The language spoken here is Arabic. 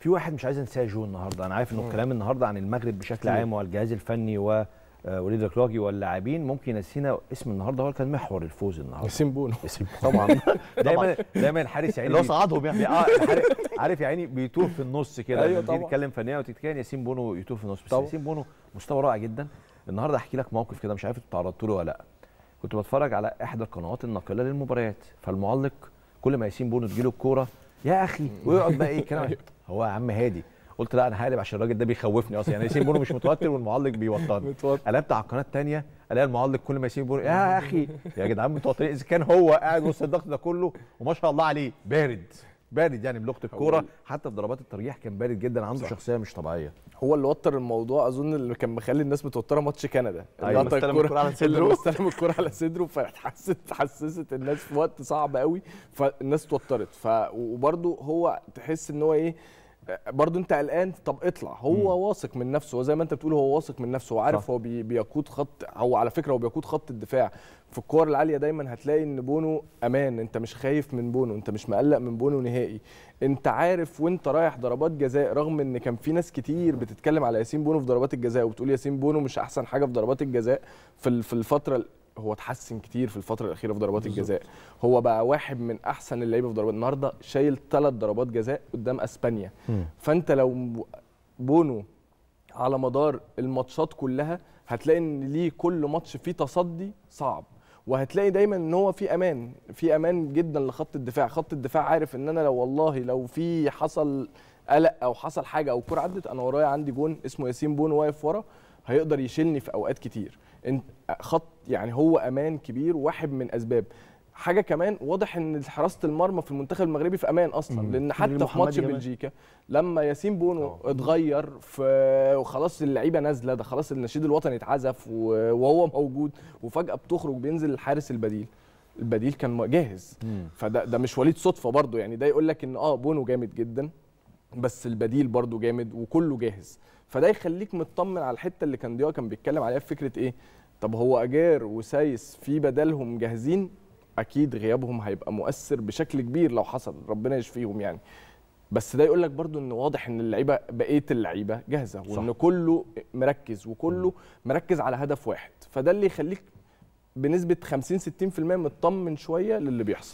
في واحد مش عايز انساه جو النهارده انا عارف انه الكلام النهارده عن المغرب بشكل عام والجهاز الفني و آه، وليد الكراجي واللاعبين ممكن نسينا اسم النهارده هو كان محور الفوز النهارده ياسين بونو ياسين طبعا دايما دايما الحارس يعني اللي هو صعدهم يعني اه عارف يا عيني بيتوه في النص كده ايوه طبعا تتكلم فنيا وتتكلم ياسين بونو يتوه في النص بس ياسين بونو مستوى رائع جدا النهارده احكي لك موقف كده مش عارف انت تعرضت له ولا لا كنت بتفرج على احدى القنوات الناقله للمباريات فالمعلق كل ما ياسين بونو تجيله الكوره يا اخي ويقعد بقى ايه الكلام أيوه. هو يا عم هادي قلت لا انا هقلب عشان الراجل ده بيخوفني اصلا يعني ياسين بونو مش متوتر والمعلق بيوترني قلبت على القناه الثانيه الاقي المعلق كل ما ياسين بونو يا اخي يا جدعان متوترين اذا كان هو قاعد وسط الضغط ده كله وما شاء الله عليه بارد بارد يعني بلغه الكوره حتى في ضربات الترجيح كان بارد جدا عنده صح. شخصيه مش طبيعيه هو اللي وتر الموضوع اظن اللي كان مخلي الناس متوتره ماتش كندا أيوة. اللي استلم الكوره على صدره استلم الكوره على صدره فحسست حسست الناس في وقت صعب قوي فالناس اتوترت ف وبرده هو تحس ان هو ايه برضو انت قلقان طب اطلع هو مم. واثق من نفسه وزي ما انت بتقول هو واثق من نفسه وعارف هو بيقود خط هو على فكره هو بيقود خط الدفاع في الكور العاليه دايما هتلاقي ان بونو امان انت مش خايف من بونو انت مش مقلق من بونو نهائي انت عارف وانت رايح ضربات جزاء رغم ان كان في ناس كتير بتتكلم على ياسين بونو في ضربات الجزاء وبتقول ياسين بونو مش احسن حاجه في ضربات الجزاء في الفتره هو اتحسن كتير في الفتره الاخيره في ضربات الجزاء هو بقى واحد من احسن اللعيبه في ضربات النهارده شايل ثلاث ضربات جزاء قدام اسبانيا فانت لو بونو على مدار الماتشات كلها هتلاقي ان ليه كل ماتش فيه تصدي صعب وهتلاقي دايما ان هو في امان في امان جدا لخط الدفاع خط الدفاع عارف ان انا لو والله لو في حصل قلق او حصل حاجه او كرة عدت انا ورايا عندي جون اسمه ياسين بون واقف ورا هيقدر يشيلني في اوقات كتير انت خط يعني هو امان كبير واحد من اسباب حاجه كمان واضح ان حراسه المرمى في المنتخب المغربي في امان اصلا مم. لان حتى في ماتش بلجيكا لما ياسين بونو أوه. اتغير وخلاص اللعيبه نازله ده خلاص النشيد الوطني اتعزف وهو موجود وفجاه بتخرج بينزل الحارس البديل البديل كان جاهز فده ده مش وليد صدفه برضه يعني ده يقول لك ان اه بونو جامد جدا بس البديل برضه جامد وكله جاهز فده يخليك مطمن على الحته اللي كان ضياء كان بيتكلم عليها في فكره ايه طب هو اجار وسايس في بدلهم جاهزين اكيد غيابهم هيبقى مؤثر بشكل كبير لو حصل ربنا يشفيهم يعني بس ده يقول لك برضو ان واضح ان اللعيبه بقيه اللعيبه جاهزه وان صح. كله مركز وكله مركز على هدف واحد فده اللي يخليك بنسبه 50 60% مطمن شويه للي بيحصل